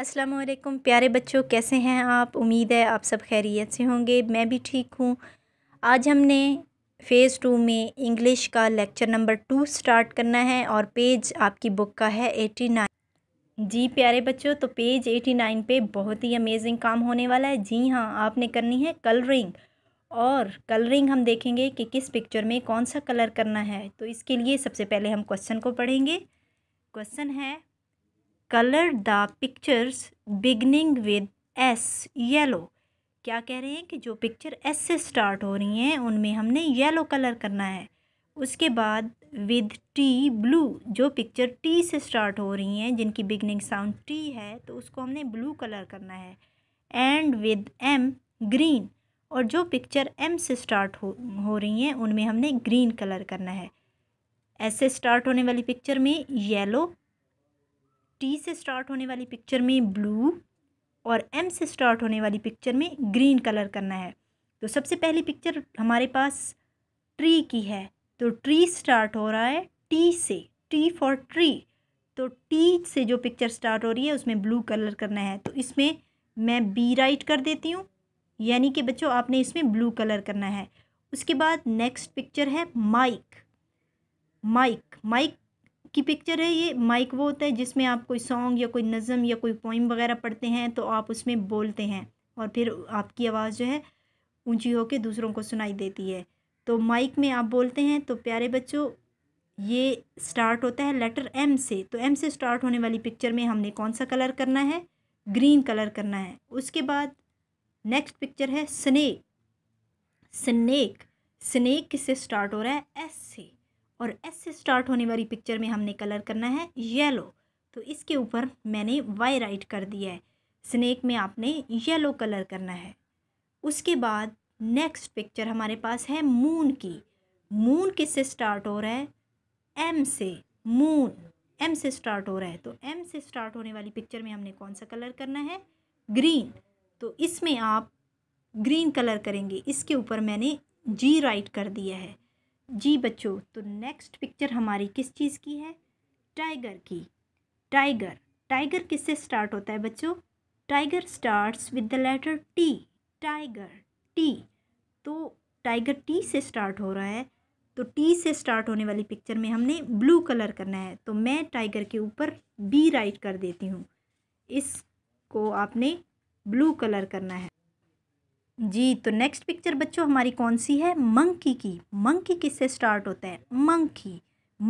असलम प्यारे बच्चों कैसे हैं आप उम्मीद है आप सब खैरियत से होंगे मैं भी ठीक हूँ आज हमने फ़ेज़ टू में इंग्लिश का लेक्चर नंबर टू स्टार्ट करना है और पेज आपकी बुक का है एटी नाइन जी प्यारे बच्चों तो पेज एटी नाइन पर बहुत ही अमेजिंग काम होने वाला है जी हाँ आपने करनी है कलरिंग और कलरिंग हम देखेंगे कि किस पिक्चर में कौन सा कलर करना है तो इसके लिए सबसे पहले हम क्वेश्चन को पढ़ेंगे क्वेश्चन है colour the pictures beginning with S yellow क्या कह रहे हैं कि जो पिक्चर एस से स्टार्ट हो रही हैं उनमें हमने येलो कलर करना है उसके बाद विद टी ब्लू जो पिक्चर टी से स्टार्ट हो रही हैं जिनकी बिगनिंग साउंड टी है तो उसको हमने ब्लू कलर करना है एंड विद एम ग्रीन और जो पिक्चर एम से स्टार्ट हो हो रही हैं उनमें हमने ग्रीन कलर करना है ऐसे स्टार्ट होने वाली पिक्चर में येलो टी से स्टार्ट होने वाली पिक्चर में ब्लू और एम से स्टार्ट होने वाली पिक्चर में ग्रीन कलर करना है तो सबसे पहली पिक्चर हमारे पास ट्री की है तो ट्री स्टार्ट हो रहा है टी से टी फॉर ट्री तो टी से जो पिक्चर स्टार्ट हो रही है उसमें ब्लू कलर करना है तो इसमें मैं बी राइट कर देती हूँ यानी कि बच्चों आपने इसमें ब्लू कलर करना है उसके बाद नेक्स्ट पिक्चर है माइक माइक माइक की पिक्चर है ये माइक वो होता है जिसमें आप कोई सॉन्ग या कोई नज़म या कोई पोइम वगैरह पढ़ते हैं तो आप उसमें बोलते हैं और फिर आपकी आवाज़ जो है ऊंची होकर दूसरों को सुनाई देती है तो माइक में आप बोलते हैं तो प्यारे बच्चों ये स्टार्ट होता है लेटर एम से तो एम से स्टार्ट होने वाली पिक्चर में हमने कौन सा कलर करना है ग्रीन कलर करना है उसके बाद नेक्स्ट पिक्चर है स्नेक स्नेक स्नेक किससे स्टार्ट हो रहा है एस से और एस से स्टार्ट होने वाली पिक्चर में हमने कलर करना है येलो तो इसके ऊपर मैंने वाई राइट कर दिया है स्नेक में आपने येलो कलर करना है उसके बाद नेक्स्ट पिक्चर हमारे पास है मून की मून किस से स्टार्ट हो रहा है एम से मून एम से स्टार्ट हो रहा है तो एम से स्टार्ट होने वाली पिक्चर में हमने कौन सा कलर करना है ग्रीन तो इसमें आप ग्रीन कलर करेंगे इसके ऊपर मैंने जी राइट कर दिया है जी बच्चों तो नेक्स्ट पिक्चर हमारी किस चीज़ की है टाइगर की टाइगर टाइगर किससे स्टार्ट होता है बच्चों tiger starts with the letter T tiger T तो टाइगर टी से स्टार्ट हो रहा है तो टी से स्टार्ट होने वाली पिक्चर में हमने ब्लू कलर करना है तो मैं टाइगर के ऊपर बी राइट कर देती हूँ इसको आपने ब्लू कलर करना है जी तो नेक्स्ट पिक्चर बच्चों हमारी कौन सी है मंकी की मंकी किससे स्टार्ट होता है monkey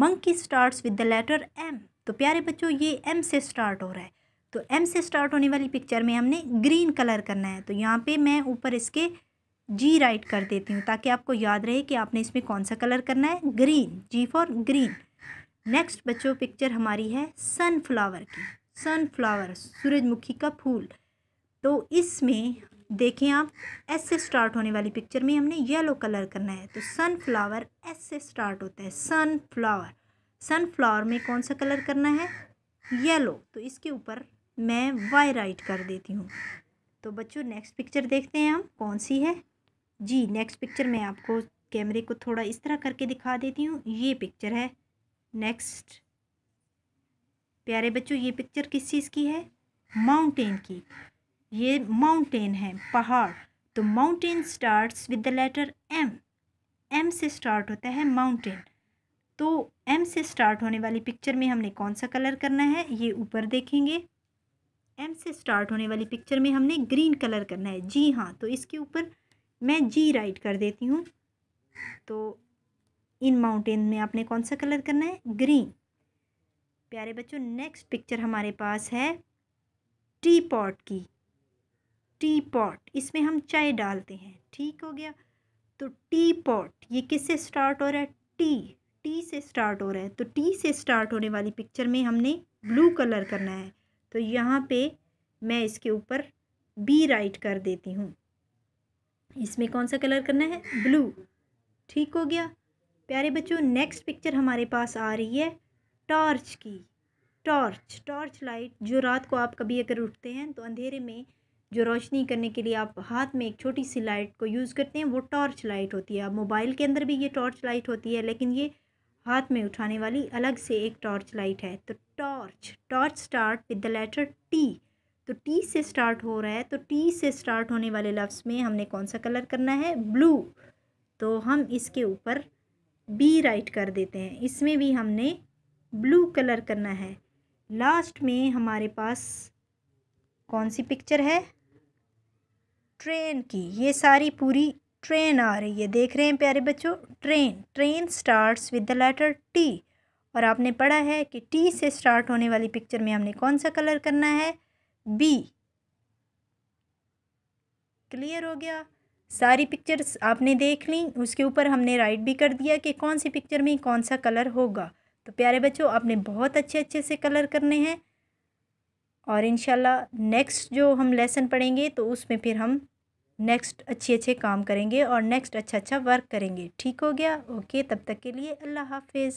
monkey starts with the letter M तो प्यारे बच्चों ये एम से स्टार्ट हो रहा है तो एम से स्टार्ट होने वाली पिक्चर में हमने ग्रीन कलर करना है तो यहाँ पे मैं ऊपर इसके जी राइट कर देती हूँ ताकि आपको याद रहे कि आपने इसमें कौन सा कलर करना है green G for green next बच्चों पिक्चर हमारी है सनफ्लावर की सनफ्लावर सूरजमुखी का फूल तो इसमें देखें आप एस से स्टार्ट होने वाली पिक्चर में हमने येलो कलर करना है तो सनफ्लावर एस से स्टार्ट होता है सनफ्लावर सनफ्लावर में कौन सा कलर करना है येलो तो इसके ऊपर मैं वाई राइट कर देती हूँ तो बच्चों नेक्स्ट पिक्चर देखते हैं हम कौन सी है जी नेक्स्ट पिक्चर मैं आपको कैमरे को थोड़ा इस तरह करके दिखा देती हूँ ये पिक्चर है नेक्स्ट प्यारे बच्चों ये पिक्चर किस चीज़ की है माउंटेन की ये माउंटेन है पहाड़ तो mountain starts with the letter M M से स्टार्ट होता है माउंटेन तो एम से स्टार्ट होने वाली पिक्चर में हमने कौन सा कलर करना है ये ऊपर देखेंगे एम से स्टार्ट होने वाली पिक्चर में हमने ग्रीन कलर करना है जी हाँ तो इसके ऊपर मैं जी राइट कर देती हूँ तो इन माउंटेन में आपने कौन सा कलर करना है ग्रीन प्यारे बच्चों नेक्स्ट पिक्चर हमारे पास है टी पॉट की टी पॉट इसमें हम चाय डालते हैं ठीक हो गया तो टी पॉट ये किससे स्टार्ट हो रहा है टी टी से स्टार्ट हो रहा है तो टी से स्टार्ट होने वाली पिक्चर में हमने ब्लू कलर करना है तो यहाँ पे मैं इसके ऊपर बी राइट कर देती हूँ इसमें कौन सा कलर करना है ब्लू ठीक हो गया प्यारे बच्चों नेक्स्ट पिक्चर हमारे पास आ रही है टॉर्च की टॉर्च टॉर्च लाइट जो रात को आप कभी अगर उठते हैं तो अंधेरे में जो रोशनी करने के लिए आप हाथ में एक छोटी सी लाइट को यूज़ करते हैं वो टॉर्च लाइट होती है मोबाइल के अंदर भी ये टॉर्च लाइट होती है लेकिन ये हाथ में उठाने वाली अलग से एक टॉर्च लाइट है तो torch torch start with the letter T तो टी से स्टार्ट हो रहा है तो टी से स्टार्ट होने वाले लफ्स में हमने कौन सा कलर करना है ब्लू तो हम इसके ऊपर बी राइट कर देते हैं इसमें भी हमने ब्लू कलर करना है लास्ट में हमारे पास कौन सी पिक्चर है ट्रेन की ये सारी पूरी ट्रेन आ रही है देख रहे हैं प्यारे बच्चों train train starts with the letter T और आपने पढ़ा है कि टी से स्टार्ट होने वाली पिक्चर में हमने कौन सा कलर करना है बी क्लियर हो गया सारी पिक्चर्स आपने देख ली उसके ऊपर हमने राइट भी कर दिया कि कौन सी पिक्चर में कौन सा कलर होगा तो प्यारे बच्चों आपने बहुत अच्छे अच्छे से कलर करने हैं और इन नेक्स्ट जो हम लेसन पढ़ेंगे तो उसमें फिर हम नेक्स्ट अच्छे अच्छे काम करेंगे और नेक्स्ट अच्छा अच्छा वर्क करेंगे ठीक हो गया ओके तब तक के लिए अल्लाह हाफिज़